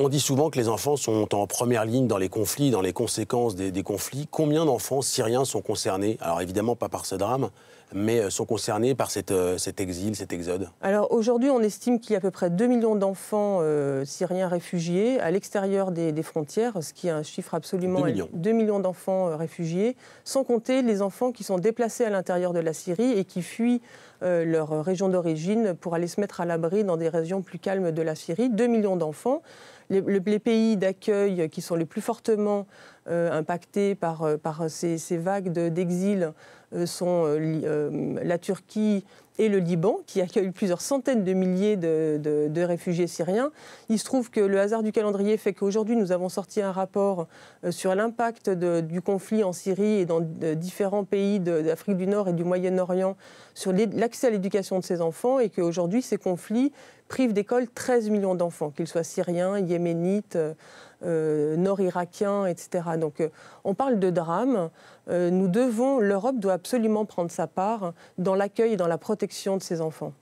On dit souvent que les enfants sont en première ligne dans les conflits, dans les conséquences des, conflits. Combien d'enfants syriens sont concernés Alors évidemment pas par ce drame, mais euh, sont concernés par euh, cet exil, cet exode Alors aujourd'hui, on estime qu'il y a à peu près 2 millions d'enfants euh, syriens réfugiés à l'extérieur des, frontières, ce qui est un chiffre absolument... 2 millions. 2 millions d'enfants réfugiés, sans compter les enfants qui sont déplacés à l'intérieur de la Syrie et qui fuient leur région d'origine pour aller se mettre à l'abri dans des régions plus calmes de la Syrie. 2 millions d'enfants les, pays d'accueil qui sont les plus fortement euh, impactés par, euh, ces, vagues d'exil euh, sont la Turquie, et le Liban, qui accueille plusieurs centaines de milliers de, réfugiés syriens. Il se trouve que le hasard du calendrier fait qu'aujourd'hui, nous avons sorti un rapport euh, sur l'impact du conflit en Syrie et dans euh, différents pays d'Afrique du Nord et du Moyen-Orient sur l'accès à l'éducation de ces enfants et qu'aujourd'hui, ces conflits privent d'école 13 millions d'enfants, qu'ils soient syriens, yéménites, euh, euh, nord iraquien etc. Donc euh, on parle de drame. Euh, nous devons, l'Europe doit absolument prendre sa part dans l'accueil et dans la protection de ses enfants.